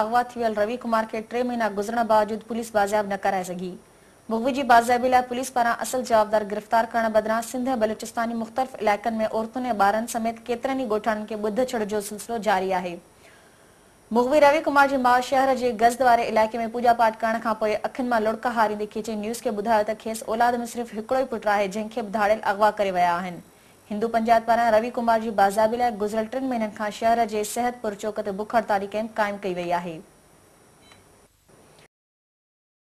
अगवा थियल रवि कुमार के टे महीना गुज़रण बावजूद पुलिस बाज़ाब न कराए मुगवी मुगविजी बाज़ाबी लाइ पुलिस पारा असल जवाबदार गिरफ़्तार करण बदिरां सिंध ऐं बलूचिस्तानी मुख़्तलिफ़ इलाइक़नि में औरतों ने बारन समेत केतिरनि ई ॻोठाणनि खे ॿुध जो सिलसिलो जारी है मुगवी रवि कुमार जी माँ शहर जे गज़्द वारे इलाके में पूजा पाठ करण खां पोइ अखियुनि मां हारी हारींदे न्यूज़ के बुधा त खेस औलाद में सिर्फ़ एकड़ो ही पुटु है जंहिंखे बि अगवा करे विया है हिंदू पंजाब पारा रवि कुमार जी बाज़ाबी गुजरल टिन महीन शहर के सिहतपुर चौक ते बुख हड़ताली कैंप कायम कई वही है